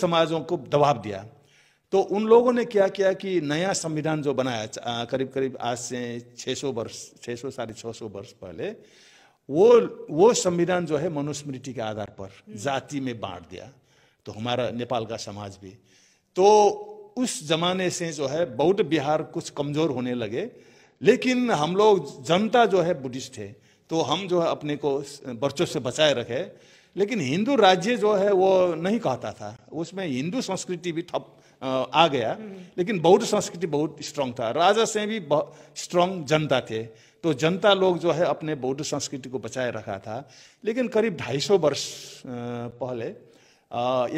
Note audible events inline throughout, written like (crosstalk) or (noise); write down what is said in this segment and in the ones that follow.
समाजों को दबाव दिया तो उन लोगों ने क्या किया कि नया संविधान जो बनाया करीब करीब आज से 600 वर्ष 600 साढ़े 600 वर्ष पहले वो वो संविधान जो है मनुस्मृति के आधार पर जाति में बांट दिया तो हमारा नेपाल का समाज भी तो उस जमाने से जो है बौद्ध बिहार कुछ कमज़ोर होने लगे लेकिन हम लोग जनता जो है बुद्धिस्ट है तो हम जो है अपने को वर्चस्व से बचाए रखे लेकिन हिंदू राज्य जो है वो नहीं कहता था उसमें हिंदू संस्कृति भी थप आ गया लेकिन बौद्ध संस्कृति बहुत स्ट्रांग था राजा से भी स्ट्रांग जनता थे तो जनता लोग जो है अपने बौद्ध संस्कृति को बचाए रखा था लेकिन करीब 250 वर्ष पहले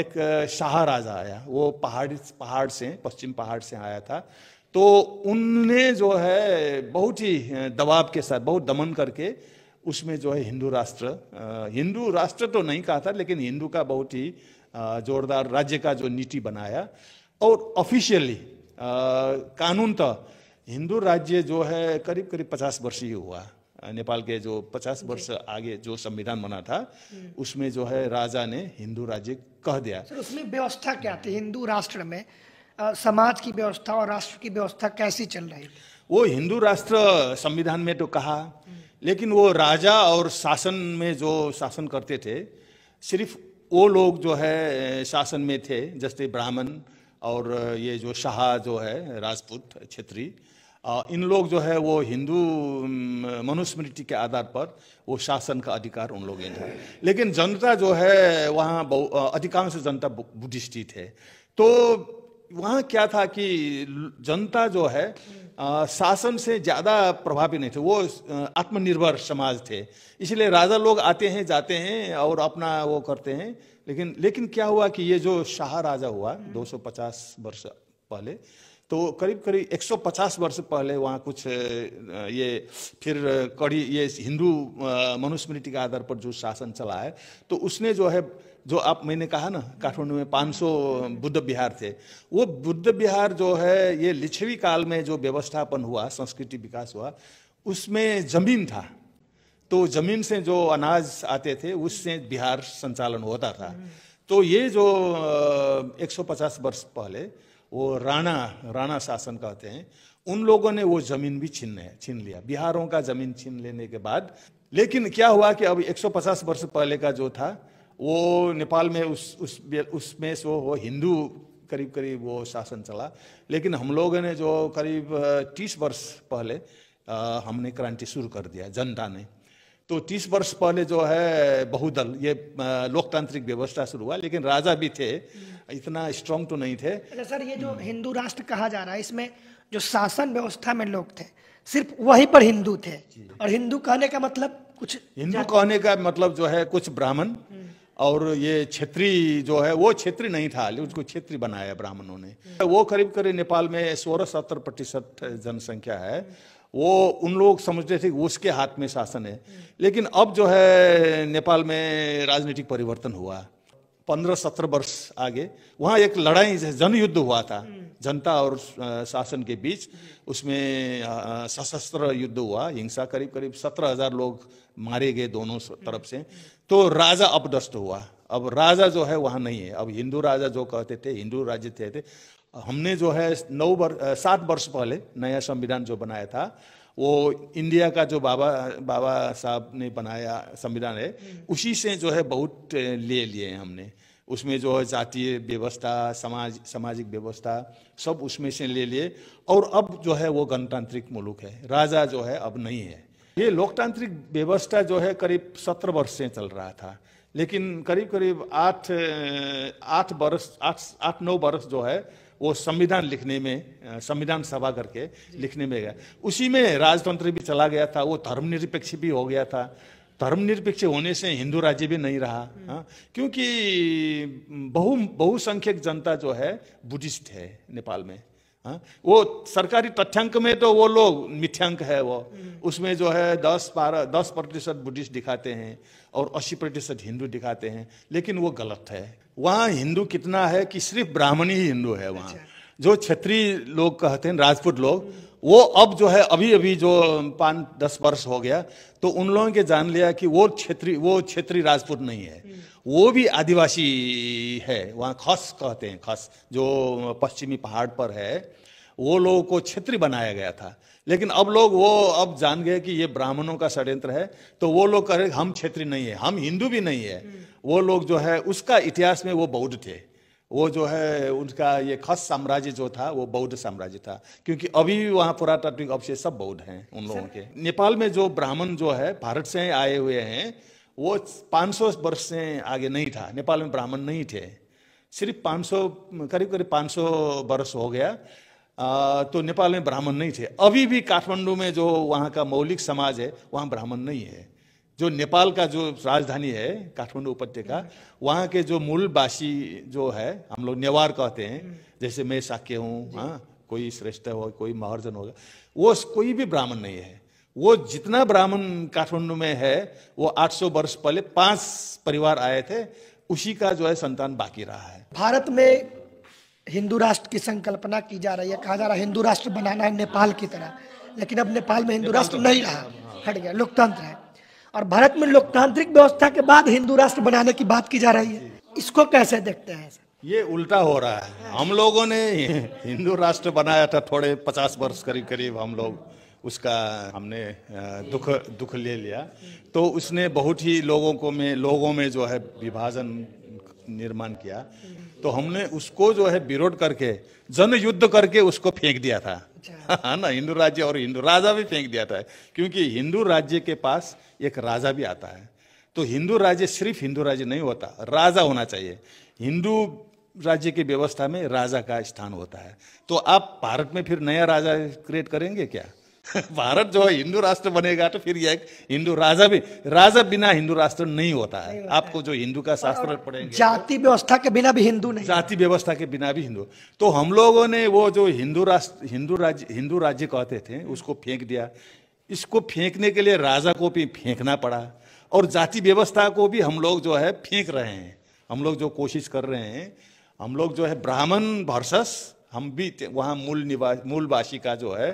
एक शाह राजा आया वो पहाड़ी पहाड़ से पश्चिम पहाड़ से आया था तो उनने जो है बहुत ही दबाव के साथ बहुत दमन करके उसमें जो है हिंदू राष्ट्र हिंदू राष्ट्र तो नहीं कहा था लेकिन हिंदू का बहुत ही जोरदार राज्य का जो नीति बनाया और ऑफिशियली कानून तो हिंदू राज्य जो है करीब करीब पचास वर्ष ही हुआ नेपाल के जो पचास वर्ष आगे जो संविधान बना था हम्म। उसमें जो है राजा ने हिंदू राज्य कह दिया सर उसमें व्यवस्था क्या थी हिंदू राष्ट्र में आ, समाज की व्यवस्था और राष्ट्र की व्यवस्था कैसी चल रही वो हिंदू राष्ट्र संविधान में तो कहा हम्म। लेकिन वो राजा और शासन में जो शासन करते थे सिर्फ वो लोग जो है शासन में थे जैसे ब्राह्मण और ये जो शाह जो है राजपूत क्षेत्री इन लोग जो है वो हिंदू मनुस्मृति के आधार पर वो शासन का अधिकार उन लोगों ने लेकिन जनता जो है वहाँ अधिकांश जनता बुद्धिस्टी थे तो वहाँ क्या था कि जनता जो है शासन से ज़्यादा प्रभावी नहीं थे वो आत्मनिर्भर समाज थे इसलिए राजा लोग आते हैं जाते हैं और अपना वो करते हैं लेकिन लेकिन क्या हुआ कि ये जो शाह राजा हुआ 250 हम्म। वर्ष पहले तो करीब करीब 150 वर्ष पहले वहाँ कुछ ये फिर कड़ी ये हिंदू मनुस्मृति के आधार पर जो शासन चला है तो उसने जो है जो आप मैंने कहा ना काठमांडू में 500 बुद्ध बिहार थे वो बुद्ध बिहार जो है ये लिच्छवी काल में जो व्यवस्थापन हुआ संस्कृति विकास हुआ उसमें जमीन था तो जमीन से जो अनाज आते थे उससे बिहार संचालन होता था तो ये जो 150 वर्ष पहले वो राणा राणा शासन कहते हैं उन लोगों ने वो जमीन भी छीन छीन लिया बिहारों का जमीन छीन लेने के बाद लेकिन क्या हुआ कि अब 150 वर्ष पहले का जो था वो नेपाल में उस उस उसमें से वो हिंदू करीब करीब वो शासन चला लेकिन हम लोगों ने जो करीब तीस वर्ष पहले आ, हमने क्रांति शुरू कर दिया जनता ने तो तीस वर्ष पहले जो है बहुदल ये लोकतांत्रिक व्यवस्था शुरू हुआ लेकिन राजा भी थे इतना स्ट्रांग तो नहीं थे अच्छा सर ये जो हिंदू राष्ट्र कहा जा रहा है इसमें जो शासन व्यवस्था में लोग थे सिर्फ वहीं पर हिंदू थे और हिंदू कहने का मतलब कुछ हिंदू कहने का मतलब जो है कुछ ब्राह्मण हम्म। और ये क्षेत्रीय जो है वो क्षेत्रीय नहीं था लेकिन उसको क्षेत्रीय बनाया ब्राह्मणों ने वो करीब करीब नेपाल में सोलह सत्तर प्रतिशत जनसंख्या है वो उन लोग समझते थे कि उसके हाथ में शासन है लेकिन अब जो है नेपाल में राजनीतिक परिवर्तन हुआ पंद्रह सत्रह वर्ष आगे वहाँ एक लड़ाई जन युद्ध हुआ था हम्म। जनता और शासन के बीच उसमें सशस्त्र युद्ध हुआ हिंसा करीब करीब सत्रह हजार लोग मारे गए दोनों तरफ से तो राजा अपदस्त हुआ अब राजा जो है वहाँ नहीं है अब हिंदू राजा जो कहते थे हिंदू राज्य थे, थे हमने जो है नौ वर्ष सात वर्ष पहले नया संविधान जो बनाया था वो इंडिया का जो बाबा बाबा साहब ने बनाया संविधान है हम्म। उसी से जो है बहुत ले लिए हैं हमने उसमें जो है जातीय व्यवस्था समाज सामाजिक व्यवस्था सब उसमें से ले लिए और अब जो है वो गणतांत्रिक मुल्क है राजा जो है अब नहीं है ये लोकतांत्रिक व्यवस्था जो है करीब सत्रह वर्ष से चल रहा था लेकिन करीब करीब आठ आठ बरस आठ आठ नौ बरस जो है वो संविधान लिखने में संविधान सभा करके लिखने में गया उसी में राजतंत्र भी चला गया था वो धर्मनिरपेक्ष भी हो गया था धर्मनिरपेक्ष होने से हिंदू राज्य भी नहीं रहा हम्म। हाँ क्योंकि बहु बहुसंख्यक जनता जो है बुद्धिस्ट है नेपाल में हाँ? वो सरकारी तथ्यांक में तो वो लोग मिथ्यांक है वो हम्म। उसमें जो है दस बारह दस प्रतिशत बुद्धिस्ट दिखाते हैं और अस्सी प्रतिशत हिंदू दिखाते हैं लेकिन वो गलत है वहाँ हिंदू कितना है कि सिर्फ ब्राह्मण ही हिंदू है वहाँ अच्छा। जो क्षत्रिय लोग कहते हैं राजपूत लोग हम्म। वो अब जो है अभी अभी जो पाँच दस वर्ष हो गया तो उन लोगों के जान लिया कि वो क्षेत्रीय वो क्षेत्रीय राजपूत नहीं है वो भी आदिवासी है वहाँ खस कहते हैं खस जो पश्चिमी पहाड़ पर है वो लोगों को क्षेत्रीय बनाया गया था लेकिन अब लोग वो अब जान गए कि ये ब्राह्मणों का षड्यंत्र है तो वो लोग कह रहे हम क्षेत्रीय नहीं है हम हिंदू भी नहीं है वो लोग जो है उसका इतिहास में वो बौद्ध थे वो जो है उनका ये खस साम्राज्य जो था वो बौद्ध साम्राज्य था क्योंकि अभी भी वहाँ पुरातात्विक अवशेष सब बौद्ध हैं उन लोगों के नेपाल में जो ब्राह्मण जो है भारत से आए हुए हैं वो 500 वर्ष से आगे नहीं था नेपाल में ब्राह्मण नहीं थे सिर्फ 500 करीब करीब 500 वर्ष हो गया आ, तो नेपाल में ब्राह्मण नहीं थे अभी भी काठमांडू में जो वहाँ का मौलिक समाज है वहाँ ब्राह्मण नहीं है जो नेपाल का जो राजधानी है काठमांडू उपत्य का वहाँ के जो मूल बासी जो है हम लोग नेवार कहते हैं जैसे मैं साक्य हूँ हाँ कोई श्रेष्ठ हो कोई महर्जन होगा वो कोई भी ब्राह्मण नहीं है वो जितना ब्राह्मण काठमांडू में है वो 800 वर्ष पहले पांच परिवार आए थे उसी का जो है संतान बाकी रहा है भारत में हिंदू राष्ट्र की संकल्पना की जा रही है कहा जा रहा है हिंदू राष्ट्र बनाना है नेपाल की तरह लेकिन अब नेपाल में हिंदू राष्ट्र तो नहीं रहा हट गया लोकतंत्र है और भारत में लोकतांत्रिक व्यवस्था के बाद हिंदू राष्ट्र बनाने की बात की जा रही है इसको कैसे देखते हैं ये उल्टा हो रहा है हम लोगों ने हिंदू राष्ट्र बनाया था थोड़े पचास वर्ष करीब करीब हम लोग उसका हमने दुख दुख ले लिया तो उसने बहुत ही लोगों को में लोगों में जो है विभाजन निर्माण किया तो हमने उसको जो है विरोध करके जन युद्ध करके उसको फेंक दिया था अच्छा ना हिंदू राज्य और हिंदू राजा भी फेंक दिया था क्योंकि हिंदू राज्य के पास एक राजा भी आता है तो हिंदू राज्य सिर्फ हिंदू राज्य नहीं होता राजा होना चाहिए हिंदू राज्य की व्यवस्था में राजा का स्थान होता है तो आप भारत में फिर नया राजा क्रिएट करेंगे क्या (laughs) भारत जो है हिंदू राष्ट्र बनेगा तो फिर यह एक हिंदू राजा भी राजा बिना हिंदू राष्ट्र नहीं होता है होता आपको है। जो हिंदू का शास्त्र पड़ेगा तो जाति व्यवस्था के बिना भी हिंदू नहीं जाति व्यवस्था के बिना भी हिंदू तो हम लोगों ने वो जो हिंदू राष्ट्र हिंदू राज्य हिंदू राज्य कहते थे उसको फेंक दिया इसको फेंकने के लिए राजा को भी फेंकना पड़ा और जाति व्यवस्था को भी हम लोग जो है फेंक रहे हैं हम लोग जो कोशिश कर रहे हैं हम लोग जो है ब्राह्मण वर्सस हम भी वहाँ मूल निवास मूल वासी का जो है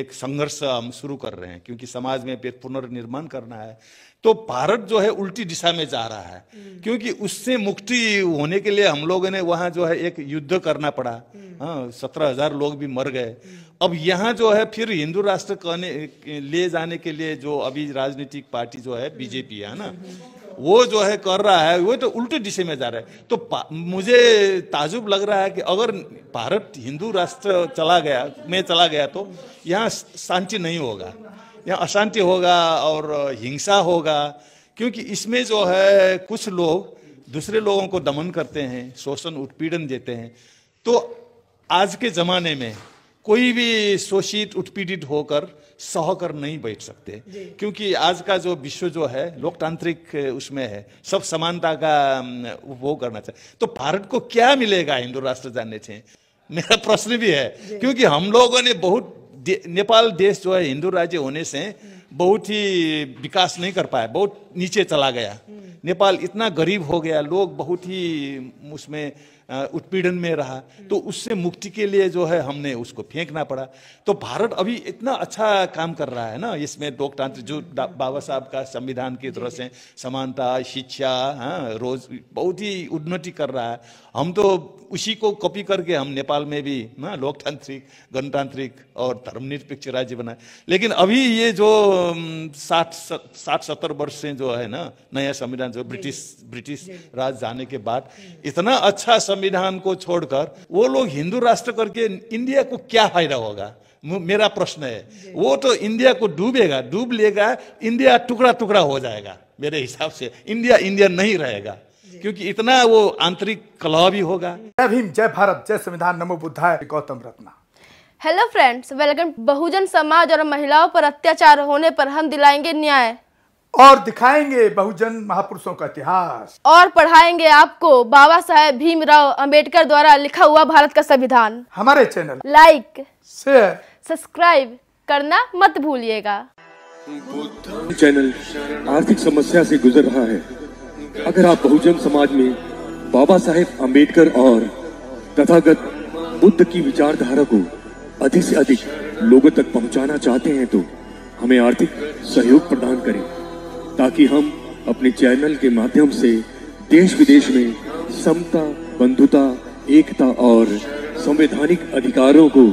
एक संघर्ष हम शुरू कर रहे हैं क्योंकि समाज में पुनर्निर्माण करना है तो भारत जो है उल्टी दिशा में जा रहा है हम्म। क्योंकि उससे मुक्ति होने के लिए हम लोगों ने वहां जो है एक युद्ध करना पड़ा हम्म। हाँ सत्रह हजार लोग भी मर गए हम्म। अब यहाँ जो है फिर हिंदू राष्ट्र कहने ले जाने के लिए जो अभी राजनीतिक पार्टी जो है बीजेपी है ना वो जो है कर रहा है वो तो उल्टे दिशे में जा रहा है तो मुझे ताजुब लग रहा है कि अगर भारत हिंदू राष्ट्र चला गया में चला गया तो यहाँ शांति नहीं होगा यहाँ अशांति होगा और हिंसा होगा क्योंकि इसमें जो है कुछ लोग दूसरे लोगों को दमन करते हैं शोषण उत्पीड़न देते हैं तो आज के ज़माने में कोई भी शोषित उत्पीड़ित होकर सहकर नहीं बैठ सकते क्योंकि आज का जो विश्व जो है लोकतांत्रिक उसमें है सब समानता का वो करना चाहिए तो भारत को क्या मिलेगा हिंदू राष्ट्र जानने से मेरा प्रश्न भी है क्योंकि हम लोगों ने बहुत दे, नेपाल देश जो है हिंदू राज्य होने से हम्म। बहुत ही विकास नहीं कर पाया बहुत नीचे चला गया हम्म। नेपाल इतना गरीब हो गया लोग बहुत ही उसमें उत्पीड़न में रहा तो उससे मुक्ति के लिए जो है हमने उसको फेंकना पड़ा तो भारत अभी इतना अच्छा काम कर रहा है ना इसमें लोकतांत्रिक जो बाबा साहब का संविधान की तरह से समानता शिक्षा हाँ रोज बहुत ही उन्नति कर रहा है हम तो उसी को कॉपी करके हम नेपाल में भी ना हाँ, लोकतांत्रिक गणतांत्रिक और धर्मनिरपेक्ष राज्य बनाए लेकिन अभी ये जो साठ साठ सत्तर वर्ष से जो है ना नया संविधान जो ब्रिटिश ब्रिटिश राज जाने के बाद इतना अच्छा संविधान को छोड़कर वो लोग हिंदू राष्ट्र करके इंडिया को क्या फायदा होगा मेरा प्रश्न है वो तो इंडिया को डूबेगा डूब लेगा इंडिया टुकड़ा टुकड़ा हो जाएगा मेरे हिसाब से इंडिया इंडिया नहीं रहेगा क्योंकि इतना वो आंतरिक कला भी होगा जय भीम जय भारत जय संविधान नमो बुद्धाय Gautam Ratna hello friends welcome बहुजन समाज और महिलाओं पर अत्याचार होने पर हम दिलाएंगे न्याय और दिखाएंगे बहुजन महापुरुषों का इतिहास और पढ़ाएंगे आपको बाबा साहेब भीमराव अंबेडकर द्वारा लिखा हुआ भारत का संविधान हमारे चैनल लाइक शेयर सब्सक्राइब करना मत भूलिएगा चैनल आर्थिक समस्या से गुजर रहा है अगर आप बहुजन समाज में बाबा साहेब अम्बेडकर और तथागत बुद्ध की विचारधारा को अधिक से अधिक लोगों तक पहुंचाना चाहते हैं तो हमें आर्थिक सहयोग प्रदान करें ताकि हम अपने चैनल के माध्यम से देश विदेश में समता बंधुता एकता और संवैधानिक अधिकारों को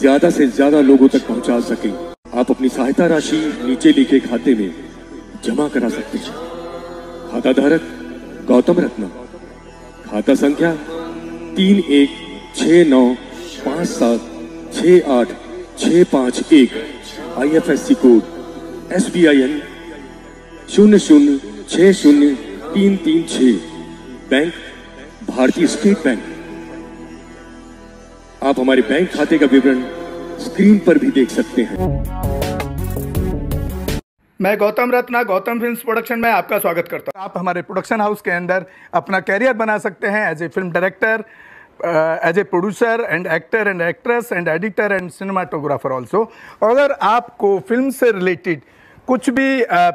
ज्यादा से ज्यादा लोगों तक पहुंचा सके आप अपनी सहायता राशि नीचे लिखे खाते में जमा करा सकते हैं खाता धारक गौतम रत्न खाता संख्या तीन एक छ नौ पाँच सात छ आठ छ पाँच एक I F S C code S B I N शून्य शून्य छः शून्य तीन तीन छ बैंक भारतीय स्टेट बैंक आप हमारे बैंक खाते का विवरण स्क्रीन पर भी देख सकते हैं मैं गौतम रत्ना गौतम फिल्म्स प्रोडक्शन में आपका स्वागत करता हूँ आप हमारे प्रोडक्शन हाउस के अंदर अपना कैरियर बना सकते हैं as a film director as a producer and actor and actress and editor and cinematographer also अगर आपको फिल्म से रिलेटेड कुछ भी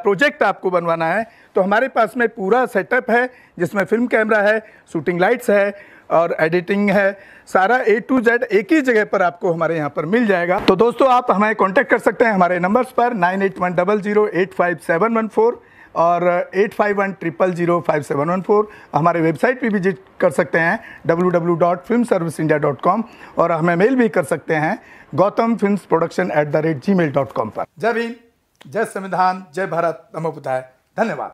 प्रोजेक्ट आपको बनवाना है तो हमारे पास में पूरा सेटअप है जिसमें फिल्म कैमरा है शूटिंग लाइट्स है और एडिटिंग है सारा ए टू जेड एक ही जगह पर आपको हमारे यहाँ पर मिल जाएगा तो दोस्तों आप हमें कांटेक्ट कर सकते हैं हमारे नंबर्स पर nine eight one double zero eight five seven one four और eight five one triple zero five seven one four हमारे वेबसाइट पर विजिट कर सकते हैं W W dot film service India और हमें मेल भी कर सकते हैं Gautam film production at the rate G mail dot com पर जब जय संविधान जय भारत नमो बुद्धाय धन्यवाद